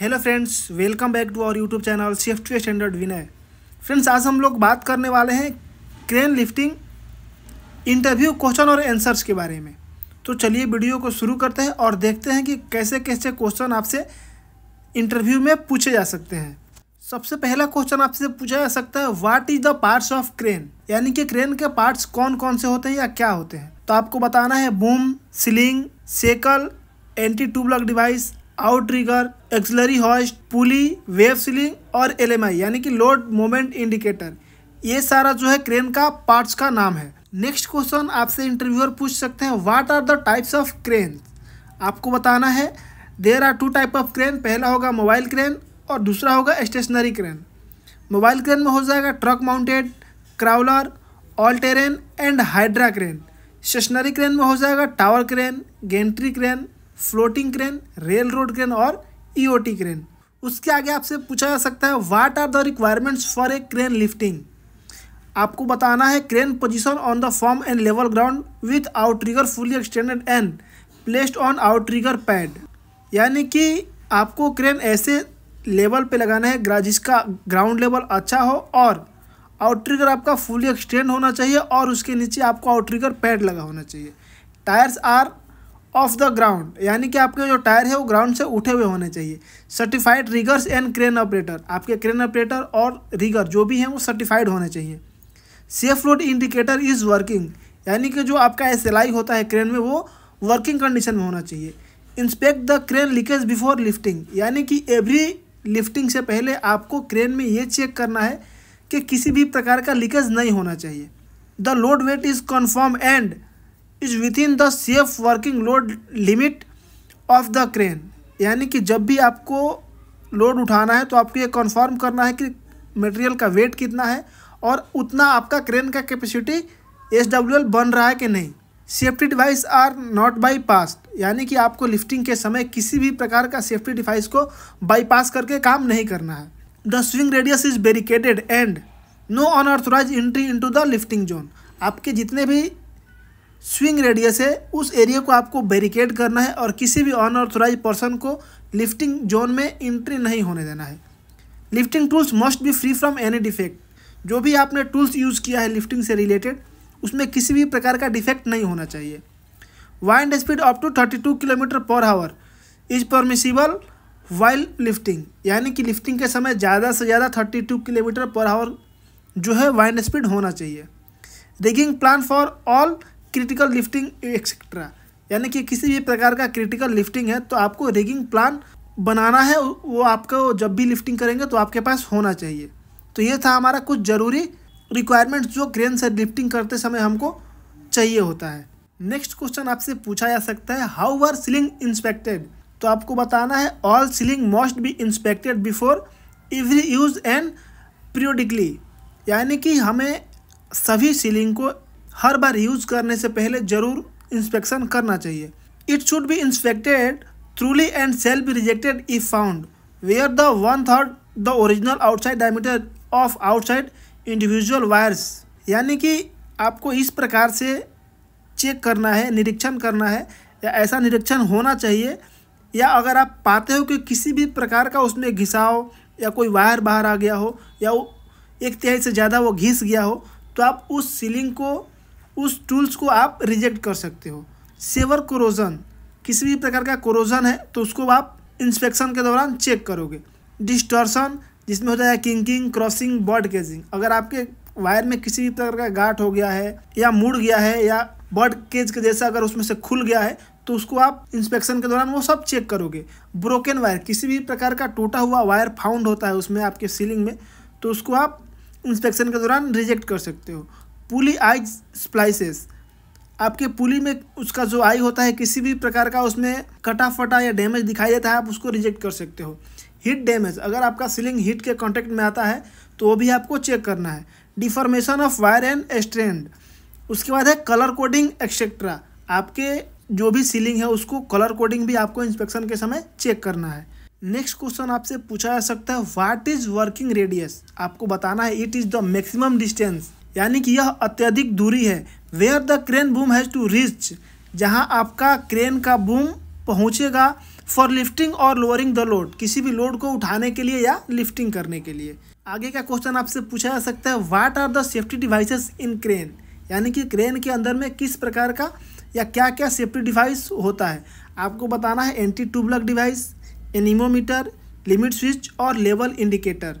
Hello friends welcome back to our YouTube channel safety standard Vinay friends आज हम लोग बात करने वाले हैं क्रेन लिफ्टिंग इंटरव्यू क्वेश्चन और आंसर्स के बारे में तो चलिए वीडियो को शुरू करते हैं और देखते हैं कि कैसे कैसे क्वेश्चन आपसे इंटरव्यू में पूछे जा सकते हैं सबसे पहला क्वेश्चन आपसे पूछा जा सकता है what is the parts of crane यानी कि क्रेन के पार्ट्स कौन कौन से होते हैं या क्या होते हैं तो आपको बताना है boom sling shackle anti two device outrigger auxiliary hoist pulley wire sling और एलएमआई यानी कि लोड मोमेंट इंडिकेटर ये सारा जो है क्रेन का पार्ट्स का नाम है नेक्स्ट क्वेश्चन आपसे इंटरव्यूअर पूछ सकते हैं what are the types of crane आपको बताना है there are two type of crane पहला होगा मोबाइल क्रेन और दूसरा होगा स्टेशनरी क्रेन मोबाइल क्रेन में हो जाएगा truck mounted crawler all terrain and hydra crane stationary crane में हो जाएगा tower crane gantry crane floating crane rail road crane और ईओटी e क्रेन उसके आगे आपसे पूछा जा सकता है what are the requirements for a crane lifting आपको बताना है crane position on the firm and level ground with outrigger fully extended and placed on outrigger pad यानी कि आपको क्रेन ऐसे लेवल पे लगाना है जिसका ग्राउंड लेवल अच्छा हो और आउटरिगर आपका फुली एक्सटेंड होना चाहिए और उसके नीचे आपको आउटरिगर पैड लगा होना चाहिए tyres are off the ground यानी कि आपके जो टायर है वो ग्राउंड से उठे हुए होने चाहिए certified riggers and crane operator आपके क्रेन ऑपरेटर और रिगर जो भी हैं वो सर्टिफाइड होने चाहिए safe load indicator is working यानी कि जो आपका एस होता है क्रेन में वो वर्किंग कंडीशन में होना चाहिए inspect the crane leakage before lifting यानी कि एवरी लिफ्टिंग से पहले आपको क्रेन में ये चेक करना है कि किसी भी प्रकार का लीकेज नहीं होना चाहिए the load weight is confirmed and is within the safe working load limit of the crane यानी कि जब भी आपको लोड उठाना है तो आपको ये कन्फर्म करना है कि मटेरियल का वेट कितना है और उतना आपका क्रेन का कैपेसिटी एस बन रहा है कि नहीं safety device are not bypass यानी कि आपको लिफ्टिंग के समय किसी भी प्रकार का सेफ्टी डिवाइस को बाईपास करके काम नहीं करना है the swing radius is barricaded and no unauthorized entry to the lifting zone आपके जितने भी स्विंग रेडियस है उस एरिया को आपको बैरिकेड करना है और किसी भी अनऑथोराइज पर्सन को लिफ्टिंग जोन में एंट्री नहीं होने देना है lifting tools must be free from any defect जो भी आपने टूल्स यूज़ किया है लिफ्टिंग से रिलेटेड उसमें किसी भी प्रकार का डिफेक्ट नहीं होना चाहिए wind speed up to thirty two kilometre per hour is permissible while lifting यानी कि लिफ्टिंग के समय ज़्यादा से ज़्यादा thirty two kilometre per hour जो है वाइंड स्पीड होना चाहिए rigging plan for all critical lifting etcetera यानी कि किसी भी प्रकार का क्रिटिकल लिफ्टिंग है तो आपको रेगिंग प्लान बनाना है वो आपको जब भी लिफ्टिंग करेंगे तो आपके पास होना चाहिए तो ये था हमारा कुछ ज़रूरी रिक्वायरमेंट्स जो क्रेन से लिफ्टिंग करते समय हमको चाहिए होता है नेक्स्ट क्वेश्चन आपसे पूछा जा सकता है हाउ आर सीलिंग इंस्पेक्टेड तो आपको बताना है all sling must be inspected before every use and periodically यानी कि हमें सभी सीलिंग को हर बार यूज करने से पहले ज़रूर इंस्पेक्शन करना चाहिए it should be inspected thoroughly and shall be rejected if found where the one third the original outside diameter of outside individual wires यानी कि आपको इस प्रकार से चेक करना है निरीक्षण करना है या ऐसा निरीक्षण होना चाहिए या अगर आप पाते हो कि किसी भी प्रकार का उसमें घिसाव या कोई वायर बाहर आ गया हो या एक तिहाई से ज़्यादा वो घिस गया हो तो आप उस सीलिंग को उस टूल्स को आप रिजेक्ट कर सकते हो सेवर कोरोजन किसी भी प्रकार का कोरोजन है तो उसको आप इंस्पेक्शन के दौरान चेक करोगे डिस्टॉर्सन जिसमें होता है किंकिंग क्रॉसिंग बर्ड केजिंग अगर आपके वायर में किसी भी प्रकार का गाठ हो गया है या मुड़ गया है या बर्ड केज के जैसा अगर उसमें से खुल गया है तो उसको आप इंस्पेक्शन के दौरान वो सब चेक करोगे ब्रोकन वायर किसी भी प्रकार का टूटा हुआ वायर फाउंड होता है उसमें आपके सीलिंग में तो उसको आप इंस्पेक्शन के दौरान रिजेक्ट कर सकते हो पुली आई स्प्लाइसेस आपके पुली में उसका जो आई होता है किसी भी प्रकार का उसमें कटा फटा या डैमेज दिखाई देता है आप उसको रिजेक्ट कर सकते हो हिट डैमेज अगर आपका सीलिंग हिट के कॉन्टेक्ट में आता है तो वो भी आपको चेक करना है deformation of wire and strand उसके बाद है कलर कोडिंग एक्सेट्रा आपके जो भी सीलिंग है उसको कलर कोडिंग भी आपको इंस्पेक्शन के समय चेक करना है नेक्स्ट क्वेश्चन आपसे पूछा जा सकता है व्हाट इज़ वर्किंग रेडियस आपको बताना है it is the maximum distance यानी कि यह अत्यधिक दूरी है where the crane boom has to reach जहाँ आपका क्रेन का बूम पहुँचेगा फॉर लिफ्टिंग और लोअरिंग द लोड किसी भी लोड को उठाने के लिए या लिफ्टिंग करने के लिए आगे का क्वेश्चन आपसे पूछा जा सकता है what are the safety devices in crane यानी कि क्रेन के अंदर में किस प्रकार का या क्या क्या सेफ्टी डिवाइस होता है आपको बताना है anti two block device anemometer limit switch और लेवल इंडिकेटर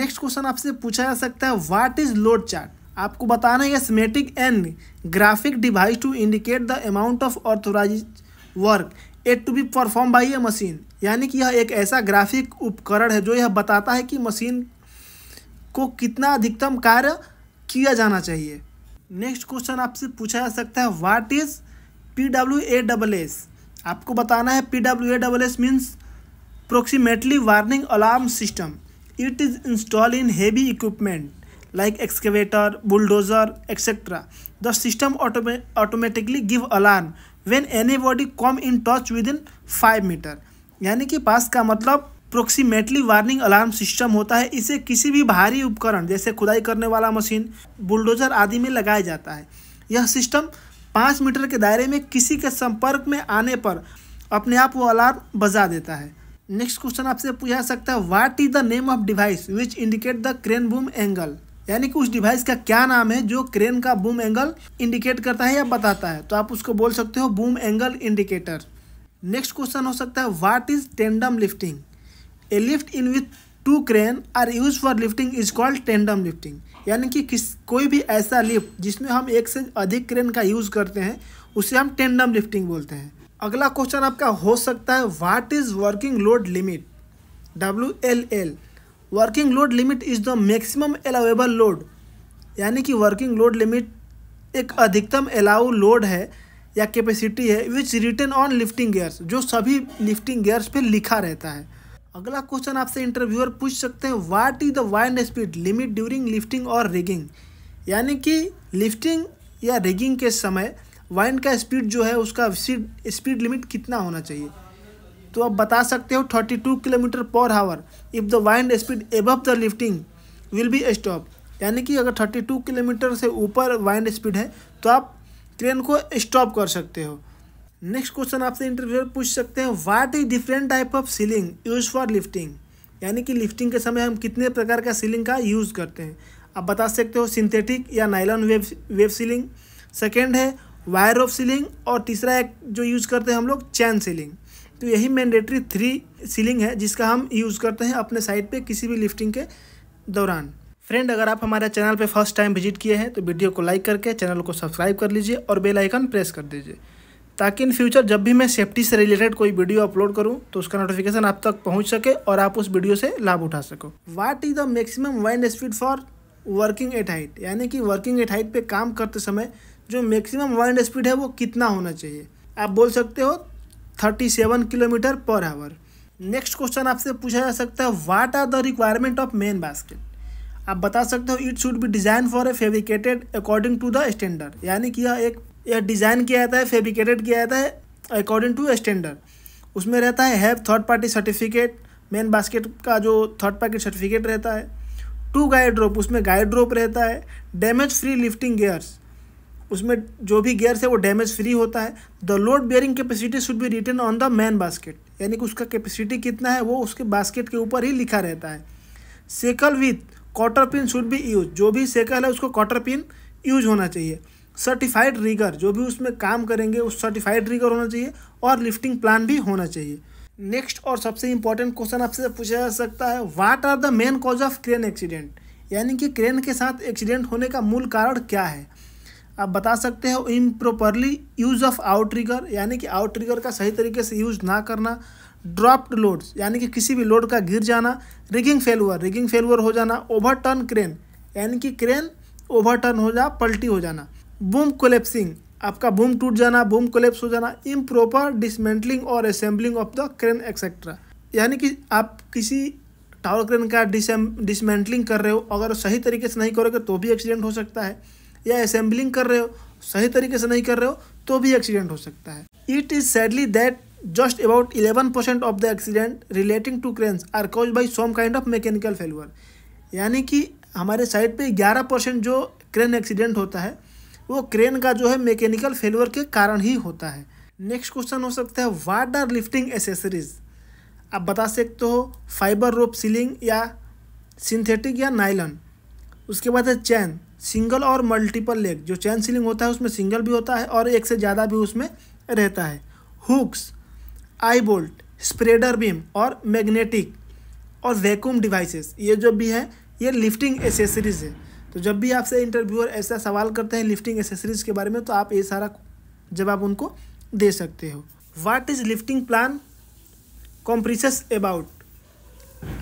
नेक्स्ट क्वेश्चन आपसे पूछा जा सकता है वाट इज़ लोड चार्ट आपको बताना है schematic and graphic device to indicate the amount of authorized work at to be perform by a machine यानी कि यह एक ऐसा ग्राफिक उपकरण है जो यह बताता है कि मशीन को कितना अधिकतम कार्य किया जाना चाहिए नेक्स्ट क्वेश्चन आपसे पूछा जा सकता है what is P W A double S आपको बताना है P W A double S means proximately warning alarm system it is install in heavy equipment like excavator, bulldozer, etc. The system give automatically give alarm when anybody come in touch within 5 meter. यानी कि पास का मतलब approximately warning alarm system होता है इसे किसी भी भारी उपकरण जैसे खुदाई करने वाला मशीन बुलडोजर आदि में लगाया जाता है यह सिस्टम पाँच मीटर के दायरे में किसी के संपर्क में आने पर अपने आप वो अलार्म बजा देता है नेक्स्ट क्वेश्चन आपसे पूछा सकता है what is the name of device which indicate the crane boom angle यानी कि उस डिवाइस का क्या नाम है जो क्रेन का बूम एंगल इंडिकेट करता है या बताता है तो आप उसको बोल सकते हो boom angle indicator next question हो सकता है what is tandem lifting a lift in with two crane are use for lifting is called tandem lifting यानी कि किस कोई भी ऐसा लिफ्ट जिसमें हम एक से अधिक क्रेन का यूज़ करते हैं उसे हम टेंडम लिफ्टिंग बोलते हैं अगला क्वेश्चन आपका हो सकता है what is working load limit W L L working load limit is the maximum allowable load यानी कि वर्किंग लोड लिमिट एक अधिकतम अलाउ लोड है या कैपेसिटी है which written on lifting gears जो सभी लिफ्टिंग गेयर्स पे लिखा रहता है अगला क्वेश्चन आपसे इंटरव्यूअर पूछ सकते हैं what is the wind speed limit during lifting और रेगिंग यानी कि लिफ्टिंग या रिगिंग के समय वाइंड का स्पीड जो है उसका स्पीड लिमिट कितना होना चाहिए तो आप बता सकते हो 32 kilometre per hour if the wind speed above the lifting will be stop यानी कि अगर 32 किलोमीटर से ऊपर वाइंड स्पीड है तो आप ट्रेन को स्टॉप कर सकते हो नेक्स्ट क्वेश्चन आपसे इंटरव्यूअर पूछ सकते हैं what is different type of sling use for lifting यानी कि लिफ्टिंग के समय हम कितने प्रकार का सीलिंग का यूज़ करते हैं आप बता सकते हो सिंथेटिक या nylon web web sling second है वायर ऑफ सीलिंग और तीसरा एक जो यूज़ करते हैं हम लोग चैन सीलिंग तो यही मैंडेटरी थ्री सीलिंग है जिसका हम यूज़ करते हैं अपने साइट पे किसी भी लिफ्टिंग के दौरान फ्रेंड अगर आप हमारे चैनल पे फर्स्ट टाइम विजिट किए हैं तो वीडियो को लाइक करके चैनल को सब्सक्राइब कर लीजिए और बेल आइकन प्रेस कर दीजिए ताकि इन फ्यूचर जब भी मैं सेफ्टी से रिलेटेड कोई वीडियो अपलोड करूँ तो उसका नोटिफिकेशन आप तक पहुँच सके और आप उस वीडियो से लाभ उठा सको what is the maximum wind speed for working at height यानी कि वर्किंग एट हाइट पर काम करते समय जो मैक्सिमम वाइंड स्पीड है वो कितना होना चाहिए आप बोल सकते हो thirty seven kilometre per hour next question आपसे पूछा जा सकता है what are the requirement of man basket आप बता सकते हो it should be design for a fabricated according to the standard यानी कि यह एक यह डिज़ाइन किया जाता है फेब्रिकेटेड किया जाता है अकॉर्डिंग टू स्टैंडर्ड उसमें रहता है have third party certificate man basket का जो थर्ड पार्टी सर्टिफिकेट रहता है टू गाइड ड्रॉप उसमें गाइड ड्रॉप रहता है डैमेज फ्री लिफ्टिंग गेयर्स उसमें जो भी गेयर्स है वो डैमेज फ्री होता है the load bearing capacity should be written on the man basket यानी कि उसका कैपेसिटी कितना है वो उसके बास्केट के ऊपर ही लिखा रहता है shackle with cotter pin should be use जो भी सेकल है उसको कॉटर पिन यूज होना चाहिए सर्टिफाइड रिगर जो भी उसमें काम करेंगे उस सर्टिफाइड रिगर होना चाहिए और लिफ्टिंग प्लान भी होना चाहिए नेक्स्ट और सबसे इंपॉर्टेंट क्वेश्चन आपसे पूछा जा सकता है what are the main cause of crane accident यानी कि क्रेन के साथ एक्सीडेंट होने का मूल कारण क्या है आप बता सकते हो improperly use of outrigger यानी कि आउट ट्रिगर का सही तरीके से यूज़ ना करना ड्रॉप्ड लोड्स यानी कि किसी भी लोड का गिर जाना रिगिंग फेलवर रिगिंग फेलवर हो जाना ओवरटर्न क्रेन यानी कि क्रेन ओवरटर्न हो जा पलटी हो जाना बूम कोलेप्सिंग आपका बूम टूट जाना बूम कोलेप्स हो जाना इम्प्रॉपर डिसमेंटलिंग और assembling of the crane etcetera यानी कि आप किसी टावर क्रेन का डिसमेंटलिंग कर रहे हो अगर सही तरीके से नहीं करोगे तो भी एक्सीडेंट हो सकता है या असेंबलिंग कर रहे हो सही तरीके से नहीं कर रहे हो तो भी एक्सीडेंट हो सकता है it is sadly that about eleven percent of the accident relating to cranes are cause by some kind of mechanical failure यानी कि हमारे साइड पे ग्यारह परसेंट जो क्रेन एक्सीडेंट होता है वो क्रेन का जो है मैकेनिकल फेलअर के कारण ही होता है नेक्स्ट क्वेश्चन हो सकता है वाट आर लिफ्टिंग एसेसरीज आप बता सकते हो फाइबर रोप सीलिंग या सिंथेटिक या नाइलन उसके बाद है चैन सिंगल और मल्टीपल लेग जो चैन सीलिंग होता है उसमें सिंगल भी होता है और एक से ज़्यादा भी उसमें रहता है hooks eye bolt spreader beam और मैग्नेटिक और वैक्यूम डिवाइसेस ये जो भी है ये लिफ्टिंग एसेसरीज है तो जब भी आपसे इंटरव्यूअर ऐसा सवाल करते हैं लिफ्टिंग एसेसरीज के बारे में तो आप ये सारा जवाब उनको दे सकते हो what is lifting plan comprise about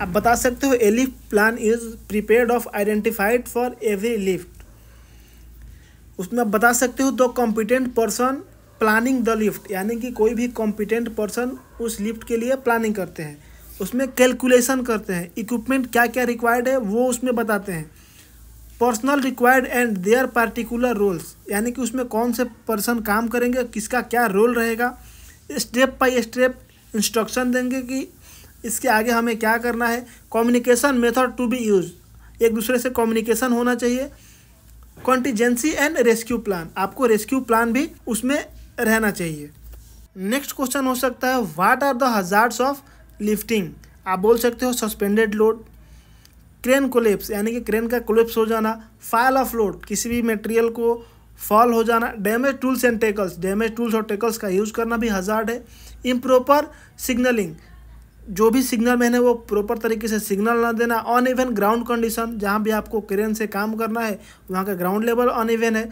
आप बता सकते हो a lift plan is prepared of identified for every lift उसमें आप बता सकते हो the competent person planning the lift यानी कि कोई भी कॉम्पिटेंट पर्सन उस लिफ्ट के लिए प्लानिंग करते हैं उसमें कैलकुलेशन करते हैं इक्विपमेंट क्या क्या रिक्वायर्ड है वो उसमें बताते हैं personnel required and their particular roles यानी कि उसमें कौन से पर्सन काम करेंगे किसका क्या रोल रहेगा स्टेप बाई स्टेप इंस्ट्रक्शन देंगे कि इसके आगे हमें क्या करना है communication method to be use एक दूसरे से कम्युनिकेशन होना चाहिए कॉन्टीजेंसी एंड रेस्क्यू प्लान आपको रेस्क्यू प्लान भी उसमें रहना चाहिए नेक्स्ट क्वेश्चन हो सकता है what are the hazards of lifting आप बोल सकते हो सस्पेंडेड लोड क्रेन कोलेप्स यानी कि क्रेन का कोलेप्स हो जाना फाइल ऑफ लोड किसी भी मटेरियल को फॉल हो जाना damage tools and tackles damage tools और टेकल्स का यूज़ करना भी हजार्ड है इम्प्रॉपर सिग्नलिंग जो भी सिग्नल मैंने वो प्रॉपर तरीके से सिग्नल ना देना ऑन इवन ग्राउंड कंडीशन जहाँ भी आपको क्रेन से काम करना है वहाँ का ग्राउंड लेवल ऑन इवन है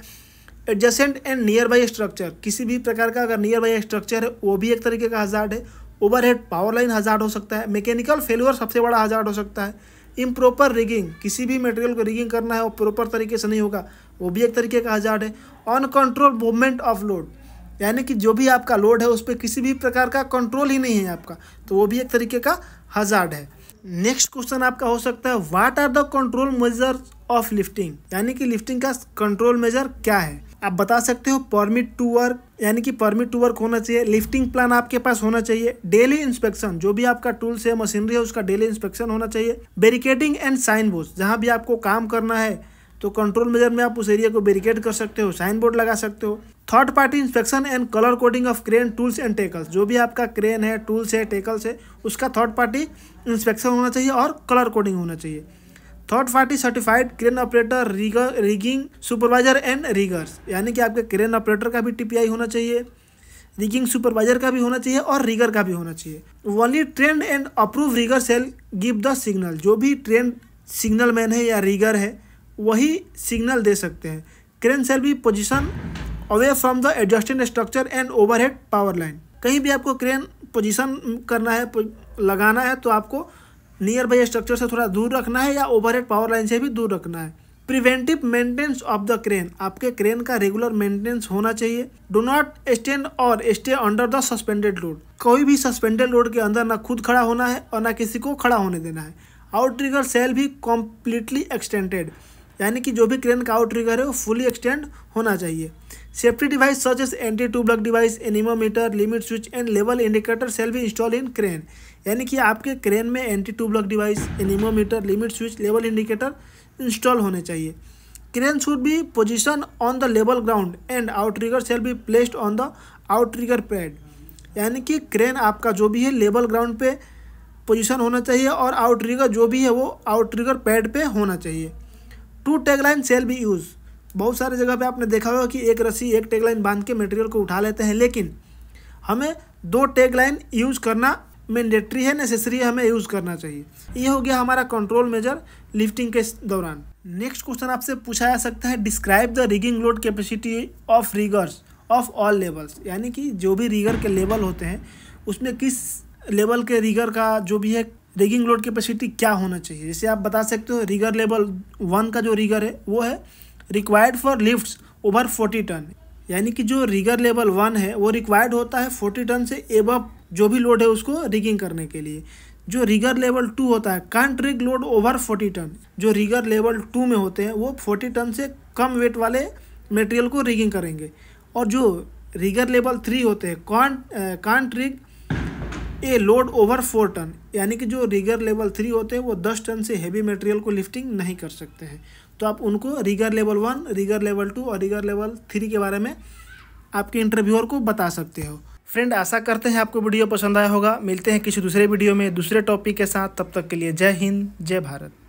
adjacent and nearby structure किसी भी प्रकार का अगर नियर बाई स्ट्रक्चर है वो भी एक तरीके का हजार्ड है ओवरहेड पावर लाइन हजार्ड हो सकता है मैकेनिकल फेल्यूर सबसे बड़ा हजार्ड हो सकता है इम प्रॉपर रिगिंग किसी भी मटेरियल को रिगिंग करना है वो प्रॉपर तरीके से नहीं होगा वो भी एक तरीके का हजार्ड है अनकंट्रोल मूवमेंट ऑफ लोड यानी कि जो भी आपका लोड है उस पर किसी भी प्रकार का कंट्रोल ही नहीं है आपका तो वो भी एक तरीके का हजार्ड है नेक्स्ट क्वेश्चन आपका हो सकता है what are the control measure of lifting यानी कि लिफ्टिंग का कंट्रोल मेजर क्या है आप बता सकते हो परमिट टू वर्क यानी कि परमिट टू वर्क होना चाहिए लिफ्टिंग प्लान आपके पास होना चाहिए डेली इंस्पेक्शन जो भी आपका टूल्स है मशीनरी है उसका डेली इंस्पेक्शन होना चाहिए बेरिकेडिंग एंड साइन बोर्ड जहाँ भी आपको काम करना है तो कंट्रोल मेजर में आप उस एरिया को बैरिकेड कर सकते हो साइन बोर्ड लगा सकते हो third party inspection and colour coding of crane tools and tackles जो भी आपका क्रेन है टूल्स है टेकल्स है उसका थर्ड पार्टी इंस्पेक्शन होना चाहिए और कलर कोडिंग होना चाहिए third party certified crane operator rigger rigging supervisor and riggers यानी कि आपके क्रेन ऑपरेटर का भी टीपीआई होना चाहिए रिगिंग सुपरवाइजर का भी होना चाहिए और रिगर का भी होना चाहिए only trained and approve rigger shall give the signal जो भी ट्रेंड सिग्नल मैन है या रिगर है वही सिग्नल दे सकते हैं क्रेन सेल भी position away from the adjusting structure and overhead power line कहीं भी आपको क्रेन पोजिशन करना है लगाना है तो आपको नियर बाई स्ट्रक्चर से थोड़ा दूर रखना है या ओवरहेड पावर लाइन से भी दूर रखना है preventive maintenance of the crane आपके क्रेन का रेगुलर मेंटेनेंस होना चाहिए डो नॉट स्टैंड और stay under the suspended load कोई भी सस्पेंडेड लोड के अंदर ना खुद खड़ा होना है और ना किसी को खड़ा होने देना है आउट ट्रिगर सेल भी कॉम्प्लीटली एक्सटेंडेड यानी कि जो भी क्रेन का आउट रिगर है वो फुली एक्सटेंड होना चाहिए safety device such as anti two block device anemometer limit switch and level indicator shall भी इंस्टॉल इन क्रेन यानी कि आपके क्रेन में anti two block device anemometer limit switch level indicator install होने चाहिए crane should be position on the level ground and outrigger shall भी placed on the outrigger pad यानी कि क्रेन आपका जो भी है लेवल ग्राउंड पे पोजिशन होना चाहिए और आउट रिगर जो भी है वो आउट रिगर पैड पे होना चाहिए टू टैगलाइन सेल भी यूज़ बहुत सारे जगह पे आपने देखा होगा कि एक रस्सी एक टैगलाइन बांध के मटेरियल को उठा लेते हैं लेकिन हमें दो टैगलाइन यूज़ करना मैंडेटरी है नेसेसरी है हमें यूज़ करना चाहिए ये हो गया हमारा कंट्रोल मेजर लिफ्टिंग के दौरान नेक्स्ट क्वेश्चन आपसे पूछा जा सकता है describe the rigging load capacity of riggers of all levels यानी कि जो भी रीगर के लेवल होते हैं उसमें किस लेवल के रीगर का जो भी है रिगिंग लोड कैपेसिटी क्या होना चाहिए जैसे आप बता सकते हो रिगर लेवल वन का जो रिगर है वो है required for lifts over forty ton यानी कि जो रिगर लेवल वन है वो रिक्वायर्ड होता है फोर्टी टन से एब जो भी लोड है उसको रिगिंग करने के लिए जो रिगर लेवल टू होता है can't rig load over forty ton जो रिगर लेवल टू में होते हैं वो फोर्टी टन से कम वेट वाले मटेरियल को रिगिंग करेंगे और जो रिगर लेवल थ्री होते हैं can't can't rig a load over four ton यानी कि जो रिगर लेवल थ्री होते हैं वो दस टन से हैवी मटेरियल को लिफ्टिंग नहीं कर सकते हैं तो आप उनको rigger level one rigger level two और रिगर लेवल थ्री के बारे में आपके इंटरव्यूअर को बता सकते हो फ्रेंड आशा करते हैं आपको वीडियो पसंद आया होगा मिलते हैं किसी दूसरे वीडियो में दूसरे टॉपिक के साथ तब तक के लिए जय हिंद जय भारत